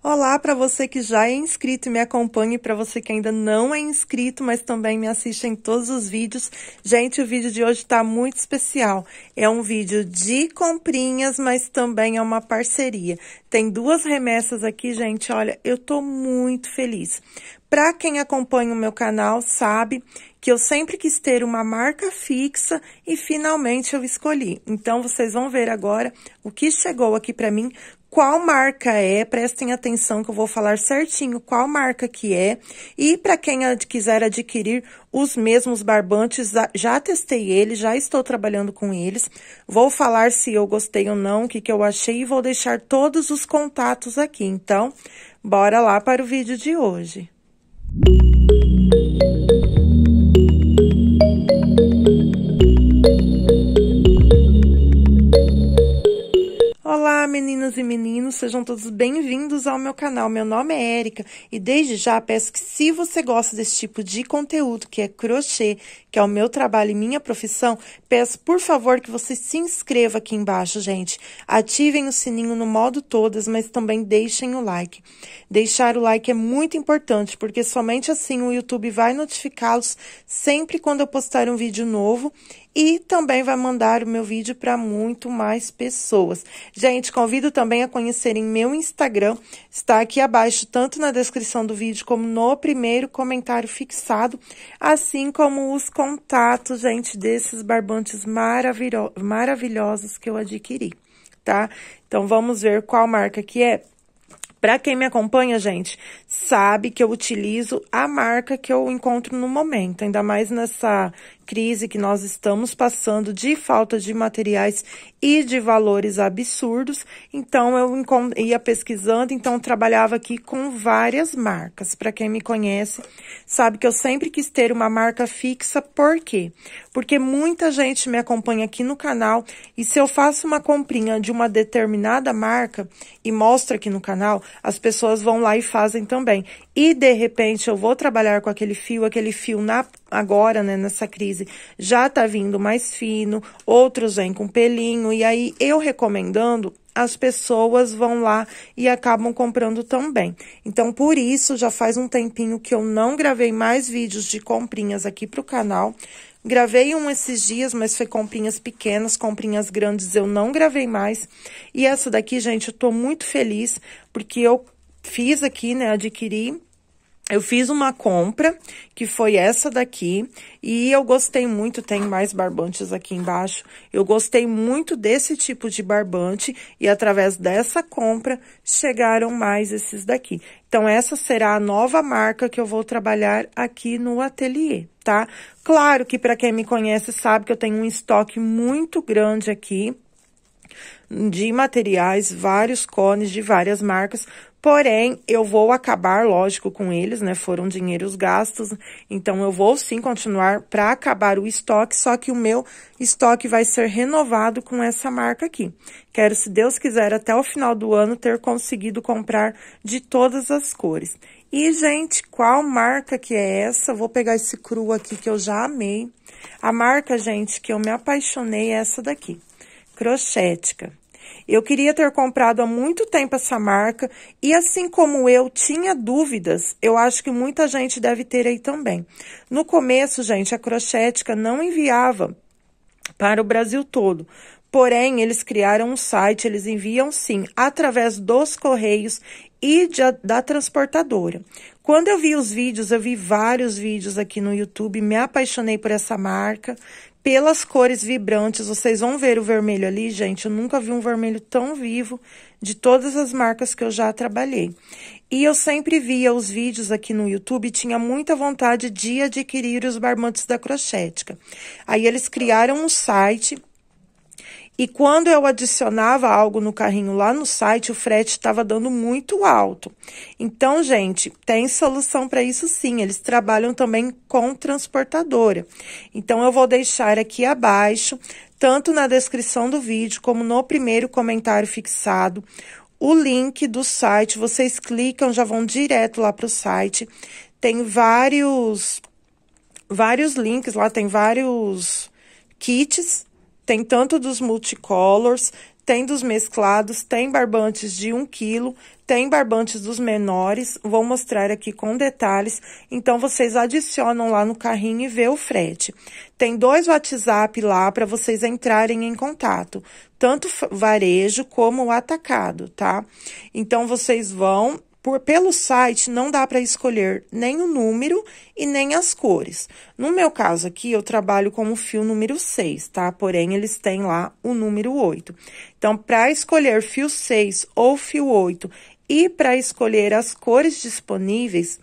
Olá para você que já é inscrito e me acompanha, e para você que ainda não é inscrito, mas também me assiste em todos os vídeos. Gente, o vídeo de hoje está muito especial. É um vídeo de comprinhas, mas também é uma parceria. Tem duas remessas aqui, gente. Olha, eu tô muito feliz. Para quem acompanha o meu canal, sabe que eu sempre quis ter uma marca fixa e finalmente eu escolhi. Então, vocês vão ver agora o que chegou aqui para mim qual marca é, prestem atenção que eu vou falar certinho qual marca que é. E para quem quiser adquirir os mesmos barbantes, já testei eles, já estou trabalhando com eles. Vou falar se eu gostei ou não, o que, que eu achei e vou deixar todos os contatos aqui. Então, bora lá para o vídeo de hoje. meninas e meninos, sejam todos bem-vindos ao meu canal. Meu nome é Érica e desde já peço que se você gosta desse tipo de conteúdo, que é crochê, que é o meu trabalho e minha profissão, peço por favor que você se inscreva aqui embaixo, gente. Ativem o sininho no modo todas, mas também deixem o like. Deixar o like é muito importante, porque somente assim o YouTube vai notificá-los sempre quando eu postar um vídeo novo e também vai mandar o meu vídeo para muito mais pessoas. Gente, convido também a conhecerem meu Instagram, está aqui abaixo, tanto na descrição do vídeo como no primeiro comentário fixado, assim como os contatos, gente, desses barbantes maravilhosos que eu adquiri, tá? Então, vamos ver qual marca que é. Para quem me acompanha, gente, sabe que eu utilizo a marca que eu encontro no momento, ainda mais nessa crise que nós estamos passando de falta de materiais e de valores absurdos. Então eu ia pesquisando, então trabalhava aqui com várias marcas. Para quem me conhece, sabe que eu sempre quis ter uma marca fixa, por quê? Porque muita gente me acompanha aqui no canal e se eu faço uma comprinha de uma determinada marca e mostro aqui no canal, as pessoas vão lá e fazem também também. E de repente eu vou trabalhar com aquele fio, aquele fio na agora, né, nessa crise, já tá vindo mais fino, outros vêm com pelinho e aí eu recomendando as pessoas vão lá e acabam comprando também. Então, por isso, já faz um tempinho que eu não gravei mais vídeos de comprinhas aqui pro canal. Gravei um esses dias, mas foi comprinhas pequenas, comprinhas grandes eu não gravei mais. E essa daqui, gente, eu tô muito feliz porque eu fiz aqui, né, adquiri eu fiz uma compra, que foi essa daqui, e eu gostei muito, tem mais barbantes aqui embaixo. Eu gostei muito desse tipo de barbante, e através dessa compra, chegaram mais esses daqui. Então, essa será a nova marca que eu vou trabalhar aqui no ateliê, tá? Claro que para quem me conhece sabe que eu tenho um estoque muito grande aqui, de materiais, vários cones de várias marcas, Porém, eu vou acabar, lógico, com eles, né? Foram dinheiros gastos, então eu vou sim continuar para acabar o estoque, só que o meu estoque vai ser renovado com essa marca aqui. Quero, se Deus quiser, até o final do ano ter conseguido comprar de todas as cores. E, gente, qual marca que é essa? vou pegar esse cru aqui que eu já amei. A marca, gente, que eu me apaixonei é essa daqui, Crochética. Eu queria ter comprado há muito tempo essa marca e, assim como eu tinha dúvidas, eu acho que muita gente deve ter aí também. No começo, gente, a Crochética não enviava para o Brasil todo. Porém, eles criaram um site, eles enviam sim, através dos correios e de, da transportadora. Quando eu vi os vídeos, eu vi vários vídeos aqui no YouTube, me apaixonei por essa marca pelas cores vibrantes. Vocês vão ver o vermelho ali, gente. Eu nunca vi um vermelho tão vivo de todas as marcas que eu já trabalhei. E eu sempre via os vídeos aqui no YouTube, tinha muita vontade de adquirir os barbantes da Crochética. Aí eles criaram um site e quando eu adicionava algo no carrinho lá no site, o frete estava dando muito alto. Então, gente, tem solução para isso sim. Eles trabalham também com transportadora. Então, eu vou deixar aqui abaixo, tanto na descrição do vídeo como no primeiro comentário fixado, o link do site. Vocês clicam, já vão direto lá para o site. Tem vários, vários links lá, tem vários kits tem tanto dos multicolors, tem dos mesclados, tem barbantes de 1 quilo, tem barbantes dos menores, vou mostrar aqui com detalhes. Então, vocês adicionam lá no carrinho e vê o frete. Tem dois WhatsApp lá para vocês entrarem em contato, tanto varejo como o atacado, tá? Então, vocês vão, por, pelo site não dá para escolher nem o número e nem as cores. No meu caso aqui, eu trabalho com o fio número 6, tá? Porém, eles têm lá o número 8. Então, para escolher fio 6 ou fio 8 e para escolher as cores disponíveis,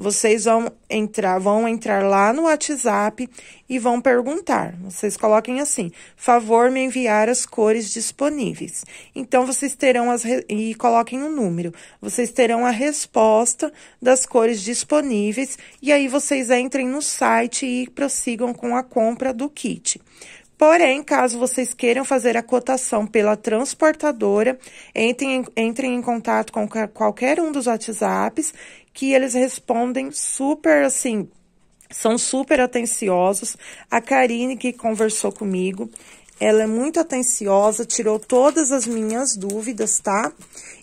vocês vão entrar, vão entrar lá no WhatsApp e vão perguntar. Vocês coloquem assim: "Favor me enviar as cores disponíveis". Então vocês terão as e coloquem o um número. Vocês terão a resposta das cores disponíveis e aí vocês entrem no site e prossigam com a compra do kit. Porém, caso vocês queiram fazer a cotação pela transportadora, entrem, entrem em contato com qualquer um dos WhatsApps que eles respondem super assim, são super atenciosos. A Karine, que conversou comigo, ela é muito atenciosa, tirou todas as minhas dúvidas, tá?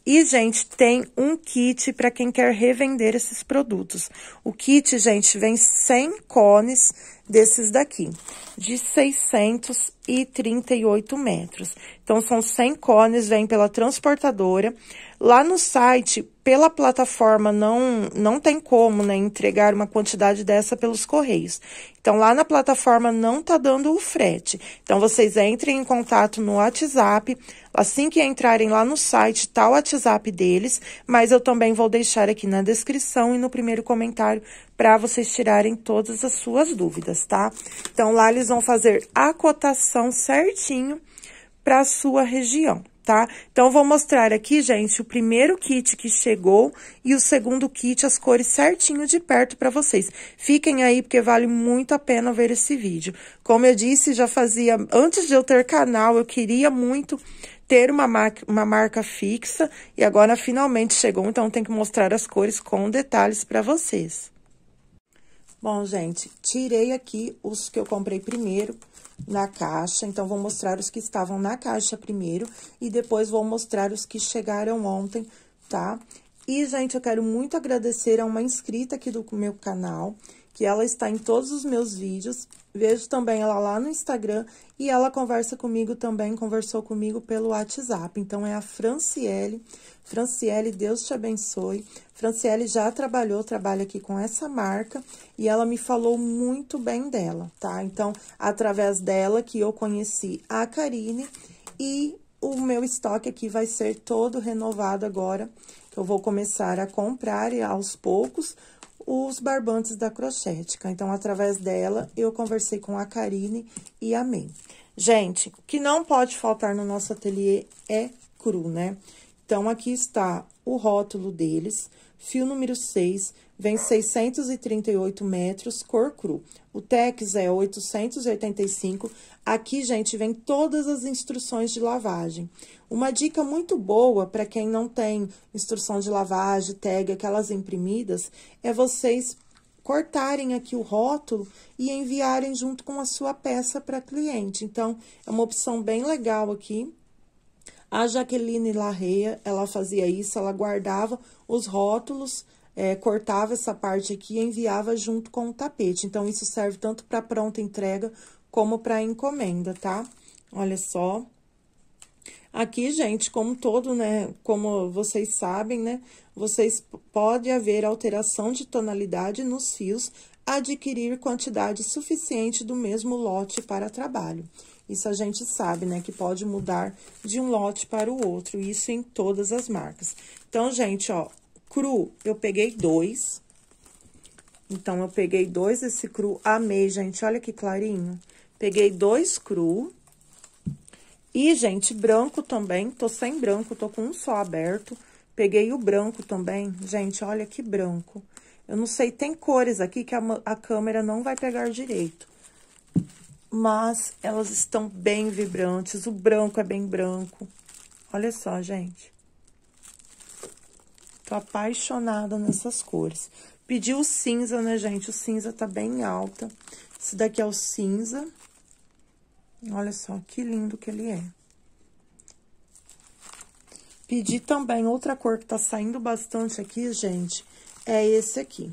E, gente, tem um kit para quem quer revender esses produtos. O kit, gente, vem 100 cones desses daqui, de 600 e 38 metros. Então, são 100 cones, vem pela transportadora. Lá no site, pela plataforma, não, não tem como né, entregar uma quantidade dessa pelos correios. Então, lá na plataforma não tá dando o frete. Então, vocês entrem em contato no WhatsApp. Assim que entrarem lá no site, tá o WhatsApp deles. Mas eu também vou deixar aqui na descrição e no primeiro comentário para vocês tirarem todas as suas dúvidas, tá? Então, lá eles vão fazer a cotação certinho para a sua região, tá? Então, vou mostrar aqui, gente, o primeiro kit que chegou e o segundo kit, as cores certinho de perto para vocês. Fiquem aí, porque vale muito a pena ver esse vídeo. Como eu disse, já fazia... Antes de eu ter canal, eu queria muito ter uma, uma marca fixa e agora finalmente chegou, então tem que mostrar as cores com detalhes para vocês. Bom, gente, tirei aqui os que eu comprei primeiro na caixa, então vou mostrar os que estavam na caixa primeiro e depois vou mostrar os que chegaram ontem, tá? E, gente, eu quero muito agradecer a uma inscrita aqui do meu canal que ela está em todos os meus vídeos. Vejo também ela lá no Instagram e ela conversa comigo também, conversou comigo pelo WhatsApp. Então, é a Franciele. Franciele, Deus te abençoe. Franciele já trabalhou, trabalha aqui com essa marca e ela me falou muito bem dela, tá? Então, através dela que eu conheci a Karine e o meu estoque aqui vai ser todo renovado agora. Eu vou começar a comprar e aos poucos, os barbantes da crochética. Então, através dela, eu conversei com a Karine e a Mem. Gente, o que não pode faltar no nosso ateliê é cru, né? Então, aqui está o rótulo deles, Fio número 6 vem 638 metros, cor cru. O TEX é 885. Aqui, gente, vem todas as instruções de lavagem. Uma dica muito boa para quem não tem instrução de lavagem, tag, aquelas imprimidas, é vocês cortarem aqui o rótulo e enviarem junto com a sua peça para cliente. Então, é uma opção bem legal aqui a Jaqueline Larreia, ela fazia isso, ela guardava os rótulos, é, cortava essa parte aqui e enviava junto com o tapete. Então, isso serve tanto para pronta entrega como para encomenda, tá? Olha só. Aqui, gente, como todo, né, como vocês sabem, né, vocês pode haver alteração de tonalidade nos fios, adquirir quantidade suficiente do mesmo lote para trabalho. Isso a gente sabe, né? Que pode mudar de um lote para o outro. Isso em todas as marcas. Então, gente, ó, cru, eu peguei dois. Então, eu peguei dois desse cru. Amei, gente. Olha que clarinho. Peguei dois cru. E, gente, branco também. Tô sem branco, tô com um só aberto. Peguei o branco também. Gente, olha que branco. Eu não sei, tem cores aqui que a, a câmera não vai pegar direito mas elas estão bem vibrantes. O branco é bem branco. Olha só, gente. Tô apaixonada nessas cores. Pedi o cinza, né, gente? O cinza tá bem alta. Esse daqui é o cinza. Olha só que lindo que ele é. Pedi também outra cor que tá saindo bastante aqui, gente, é esse aqui.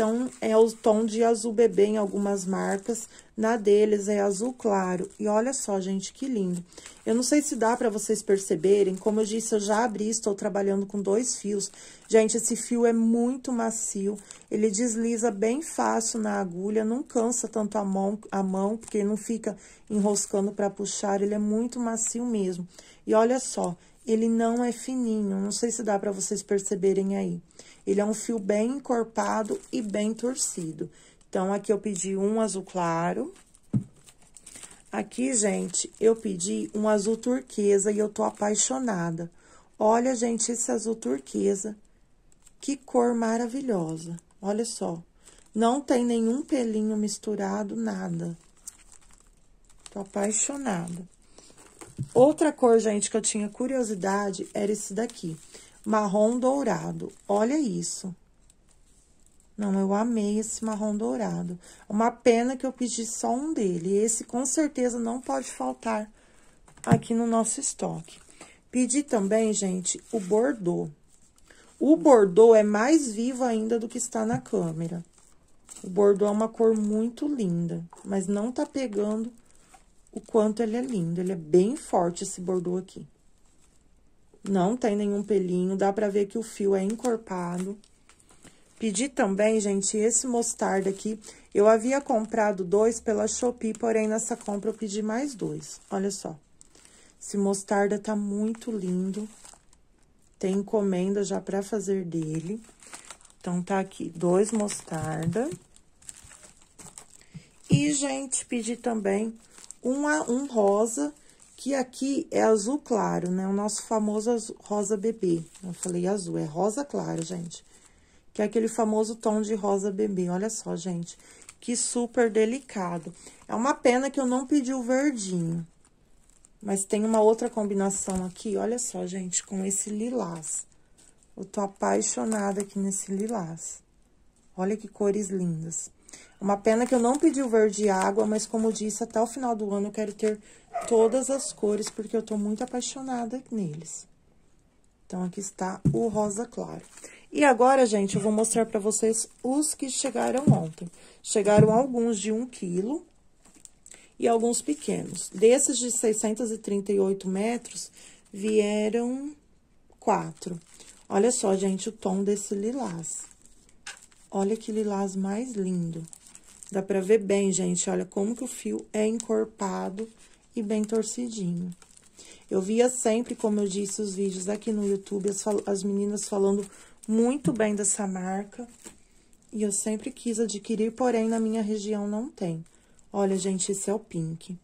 Então, é o tom de azul bebê em algumas marcas, na deles é azul claro. E olha só, gente, que lindo. Eu não sei se dá para vocês perceberem, como eu disse, eu já abri, estou trabalhando com dois fios. Gente, esse fio é muito macio, ele desliza bem fácil na agulha, não cansa tanto a mão, a mão porque não fica enroscando para puxar, ele é muito macio mesmo. E olha só, ele não é fininho, não sei se dá para vocês perceberem aí. Ele é um fio bem encorpado e bem torcido. Então, aqui eu pedi um azul claro. Aqui, gente, eu pedi um azul turquesa e eu tô apaixonada. Olha, gente, esse azul turquesa. Que cor maravilhosa. Olha só. Não tem nenhum pelinho misturado, nada. Tô apaixonada. Outra cor, gente, que eu tinha curiosidade era esse daqui. Marrom dourado. Olha isso. Não, eu amei esse marrom dourado. Uma pena que eu pedi só um dele. Esse, com certeza, não pode faltar aqui no nosso estoque. Pedi também, gente, o bordô. O bordô é mais vivo ainda do que está na câmera. O bordô é uma cor muito linda, mas não tá pegando o quanto ele é lindo. Ele é bem forte esse bordô aqui. Não tem nenhum pelinho, dá pra ver que o fio é encorpado. Pedi também, gente, esse mostarda aqui. Eu havia comprado dois pela Shopee, porém, nessa compra eu pedi mais dois. Olha só. Esse mostarda tá muito lindo. Tem encomenda já pra fazer dele. Então, tá aqui dois mostarda. E, gente, pedi também um um rosa, que aqui é azul claro, né? O nosso famoso azul, rosa bebê. Eu falei azul, é rosa claro, gente. Que é aquele famoso tom de rosa bebê. Olha só, gente, que super delicado. É uma pena que eu não pedi o verdinho. Mas tem uma outra combinação aqui, olha só, gente, com esse lilás. Eu tô apaixonada aqui nesse lilás. Olha que cores lindas. Uma pena que eu não pedi o verde água, mas como disse, até o final do ano eu quero ter todas as cores, porque eu tô muito apaixonada neles. Então, aqui está o rosa claro. E agora, gente, eu vou mostrar para vocês os que chegaram ontem. Chegaram alguns de 1 quilo e alguns pequenos. Desses de 638 metros, vieram quatro. Olha só, gente, o tom desse lilás. Olha que lilás mais lindo. Dá pra ver bem, gente, olha como que o fio é encorpado e bem torcidinho. Eu via sempre, como eu disse, os vídeos aqui no YouTube, as, as meninas falando muito bem dessa marca. E eu sempre quis adquirir, porém, na minha região não tem. Olha, gente, esse é o pink.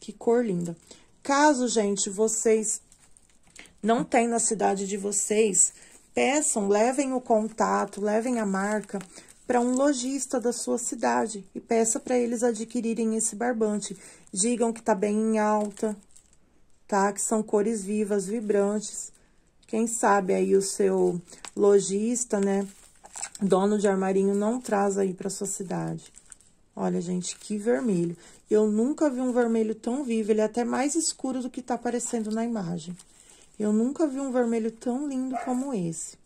Que cor linda. Caso, gente, vocês não tenham na cidade de vocês Peçam, levem o contato, levem a marca para um lojista da sua cidade e peça para eles adquirirem esse barbante. Digam que está bem em alta, tá? Que são cores vivas, vibrantes. Quem sabe aí o seu lojista, né, dono de armarinho não traz aí para sua cidade. Olha, gente, que vermelho. Eu nunca vi um vermelho tão vivo, ele é até mais escuro do que está aparecendo na imagem. Eu nunca vi um vermelho tão lindo como esse.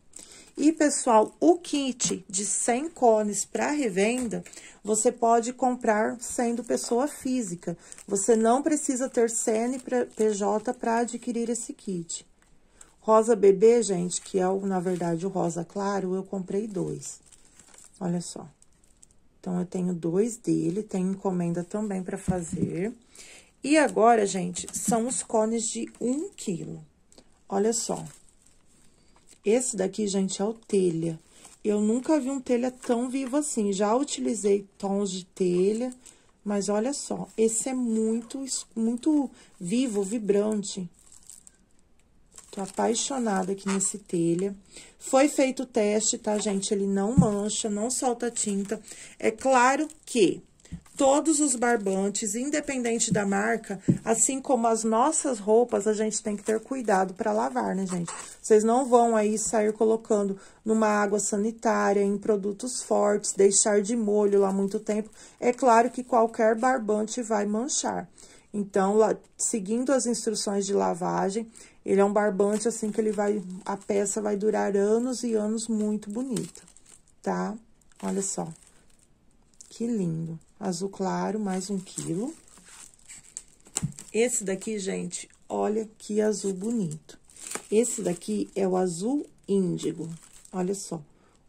E, pessoal, o kit de 100 cones para revenda, você pode comprar sendo pessoa física. Você não precisa ter CNPJ para adquirir esse kit. Rosa bebê, gente, que é, na verdade, o rosa claro, eu comprei dois. Olha só. Então, eu tenho dois dele, tem encomenda também para fazer. E agora, gente, são os cones de 1 um quilo. Olha só. Esse daqui, gente, é o telha. Eu nunca vi um telha tão vivo assim. Já utilizei tons de telha, mas olha só. Esse é muito, muito vivo, vibrante. Tô apaixonada aqui nesse telha. Foi feito o teste, tá, gente? Ele não mancha, não solta tinta. É claro que Todos os barbantes, independente da marca, assim como as nossas roupas, a gente tem que ter cuidado para lavar, né, gente? Vocês não vão aí sair colocando numa água sanitária, em produtos fortes, deixar de molho lá muito tempo. É claro que qualquer barbante vai manchar. Então, lá, seguindo as instruções de lavagem, ele é um barbante assim que ele vai, a peça vai durar anos e anos muito bonita, tá? Olha só. Que lindo. Azul claro, mais um quilo. Esse daqui, gente, olha que azul bonito. Esse daqui é o azul índigo. Olha só,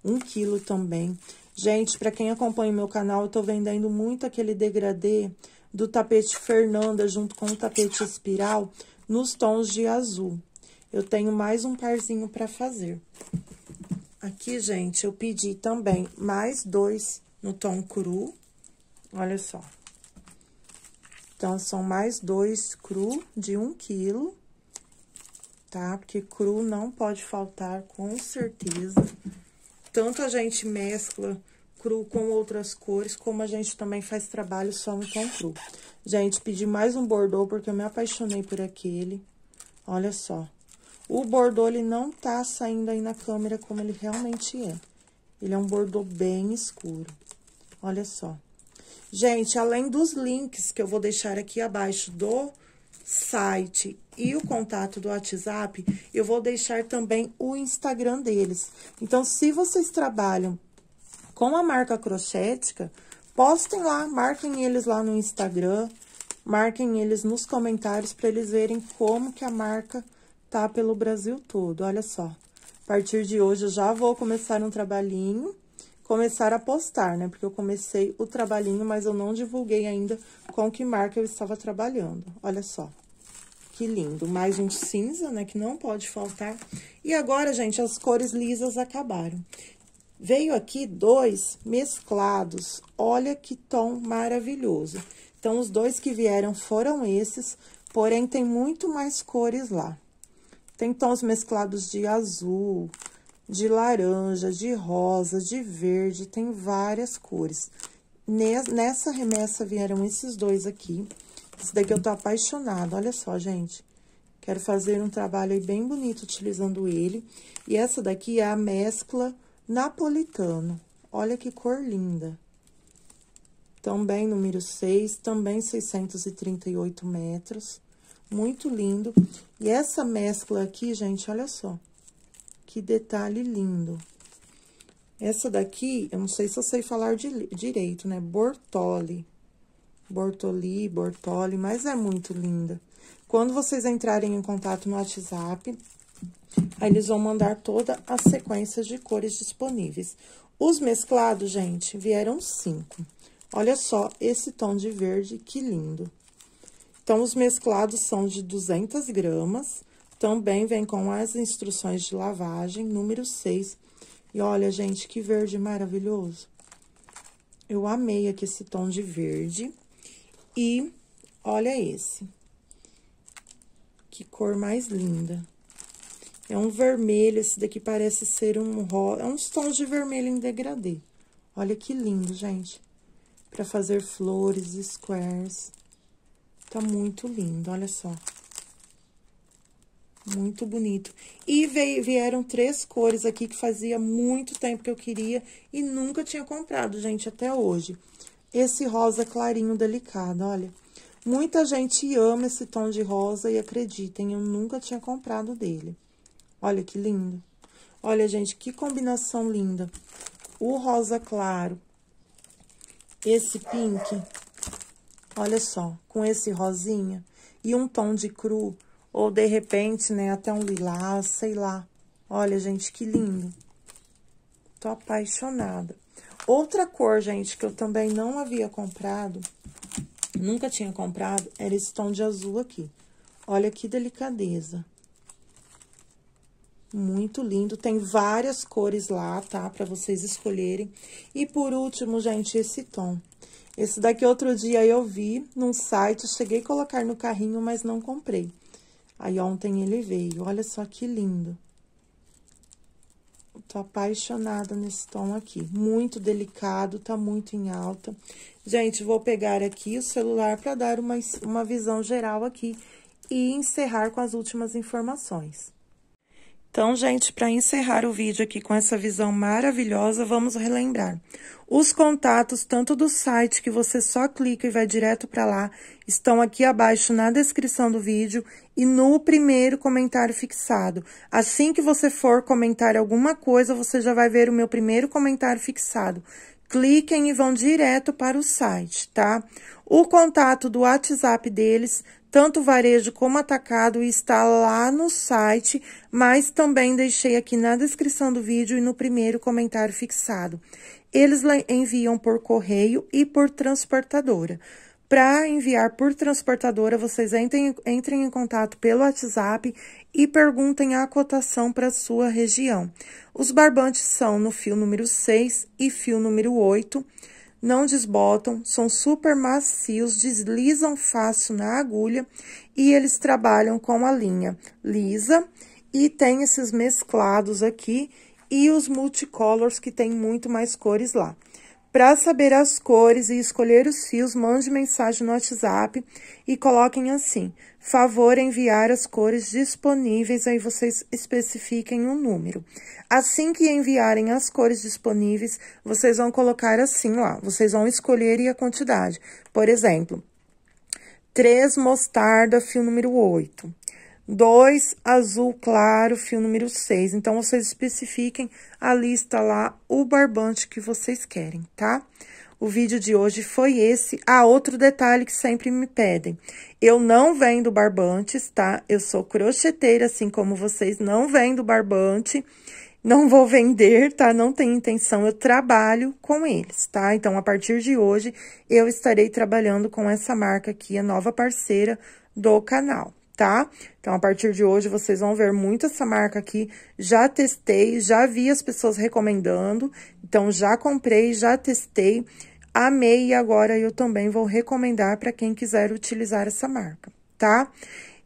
um quilo também. Gente, para quem acompanha o meu canal, eu tô vendendo muito aquele degradê do tapete Fernanda junto com o tapete espiral nos tons de azul. Eu tenho mais um parzinho para fazer. Aqui, gente, eu pedi também mais dois no tom cru. Olha só. Então, são mais dois cru de um quilo, tá? Porque cru não pode faltar, com certeza. Tanto a gente mescla cru com outras cores, como a gente também faz trabalho só no tom cru. Gente, pedi mais um bordô, porque eu me apaixonei por aquele. Olha só. O bordô, ele não tá saindo aí na câmera como ele realmente é. Ele é um bordô bem escuro. Olha só. Gente, além dos links que eu vou deixar aqui abaixo do site e o contato do WhatsApp, eu vou deixar também o Instagram deles. Então, se vocês trabalham com a marca Crochética, postem lá, marquem eles lá no Instagram, marquem eles nos comentários para eles verem como que a marca tá pelo Brasil todo. Olha só, a partir de hoje eu já vou começar um trabalhinho começar a postar, né? Porque eu comecei o trabalhinho, mas eu não divulguei ainda com que marca eu estava trabalhando. Olha só. Que lindo. Mais um cinza, né? Que não pode faltar. E agora, gente, as cores lisas acabaram. Veio aqui dois mesclados. Olha que tom maravilhoso. Então, os dois que vieram foram esses, porém, tem muito mais cores lá. Tem tons mesclados de azul, de laranja, de rosa, de verde, tem várias cores. Nessa remessa vieram esses dois aqui. Esse daqui eu tô apaixonada, olha só, gente. Quero fazer um trabalho aí bem bonito utilizando ele. E essa daqui é a mescla napolitano. Olha que cor linda. Também número 6, também 638 metros. Muito lindo. E essa mescla aqui, gente, olha só. Que detalhe lindo. Essa daqui, eu não sei se eu sei falar de, direito, né? Bortoli. Bortoli, Bortoli, mas é muito linda. Quando vocês entrarem em contato no WhatsApp, aí eles vão mandar toda a sequência de cores disponíveis. Os mesclados, gente, vieram cinco. Olha só esse tom de verde, que lindo. Então, os mesclados são de 200 gramas, também vem com as instruções de lavagem, número 6. E olha, gente, que verde maravilhoso. Eu amei aqui esse tom de verde. E olha esse. Que cor mais linda. É um vermelho, esse daqui parece ser um rosa, é uns tons de vermelho em degradê. Olha que lindo, gente. Para fazer flores, squares. Tá muito lindo, olha só. Muito bonito. E veio, vieram três cores aqui que fazia muito tempo que eu queria e nunca tinha comprado, gente, até hoje. Esse rosa clarinho delicado, olha. Muita gente ama esse tom de rosa e acreditem, eu nunca tinha comprado dele. Olha que lindo. Olha, gente, que combinação linda. O rosa claro, esse pink, olha só, com esse rosinha e um tom de cru ou, de repente, né, até um lilás, sei lá. Olha, gente, que lindo. Tô apaixonada. Outra cor, gente, que eu também não havia comprado, nunca tinha comprado, era esse tom de azul aqui. Olha que delicadeza. Muito lindo. Tem várias cores lá, tá? Pra vocês escolherem. E por último, gente, esse tom. Esse daqui outro dia eu vi num site, cheguei a colocar no carrinho, mas não comprei. Aí ontem ele veio, olha só que lindo. Tô apaixonada nesse tom aqui, muito delicado, tá muito em alta. Gente, vou pegar aqui o celular para dar uma, uma visão geral aqui e encerrar com as últimas informações. Então, gente, para encerrar o vídeo aqui com essa visão maravilhosa, vamos relembrar. Os contatos, tanto do site, que você só clica e vai direto para lá, estão aqui abaixo na descrição do vídeo e no primeiro comentário fixado. Assim que você for comentar alguma coisa, você já vai ver o meu primeiro comentário fixado cliquem e vão direto para o site, tá? O contato do WhatsApp deles, tanto varejo como atacado, está lá no site, mas também deixei aqui na descrição do vídeo e no primeiro comentário fixado. Eles enviam por correio e por transportadora. Para enviar por transportadora, vocês entrem, entrem em contato pelo WhatsApp e perguntem a cotação para sua região. Os barbantes são no fio número 6 e fio número 8. Não desbotam, são super macios, deslizam fácil na agulha e eles trabalham com a linha lisa e tem esses mesclados aqui e os multicolors que tem muito mais cores lá. Para saber as cores e escolher os fios, mande mensagem no WhatsApp e coloquem assim: favor enviar as cores disponíveis, aí vocês especifiquem um número. Assim que enviarem as cores disponíveis, vocês vão colocar assim lá, vocês vão escolher e a quantidade. Por exemplo, 3 mostarda, fio número 8. 2 azul claro, fio número 6. Então, vocês especifiquem a lista lá, o barbante que vocês querem, tá? O vídeo de hoje foi esse. Ah, outro detalhe que sempre me pedem. Eu não vendo barbantes, tá? Eu sou crocheteira, assim como vocês, não vendo barbante. Não vou vender, tá? Não tem intenção, eu trabalho com eles, tá? Então, a partir de hoje, eu estarei trabalhando com essa marca aqui, a nova parceira do canal, tá? Então, a partir de hoje, vocês vão ver muito essa marca aqui. Já testei, já vi as pessoas recomendando. Então, já comprei, já testei, amei e agora eu também vou recomendar para quem quiser utilizar essa marca, tá?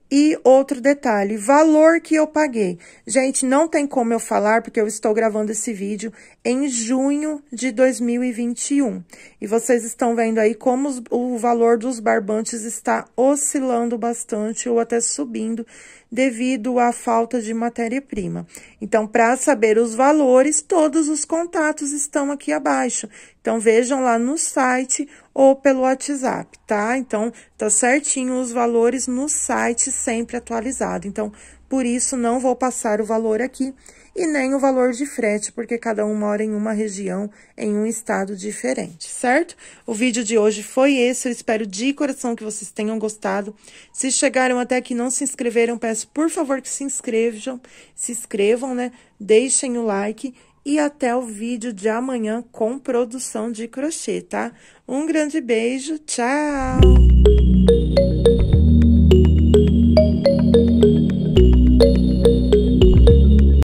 E outro detalhe, valor que eu paguei. Gente, não tem como eu falar, porque eu estou gravando esse vídeo em junho de 2021. E vocês estão vendo aí como os, o valor dos barbantes está oscilando bastante ou até subindo devido à falta de matéria-prima. Então, para saber os valores, todos os contatos estão aqui abaixo. Então, vejam lá no site ou pelo WhatsApp, tá? Então, tá certinho os valores no site, sempre atualizado. Então, por isso, não vou passar o valor aqui e nem o valor de frete, porque cada um mora em uma região, em um estado diferente, certo? O vídeo de hoje foi esse. Eu espero de coração que vocês tenham gostado. Se chegaram até aqui e não se inscreveram, peço por favor que se inscrevam, se inscrevam, né? Deixem o like e até o vídeo de amanhã com produção de crochê, tá? Um grande beijo, tchau!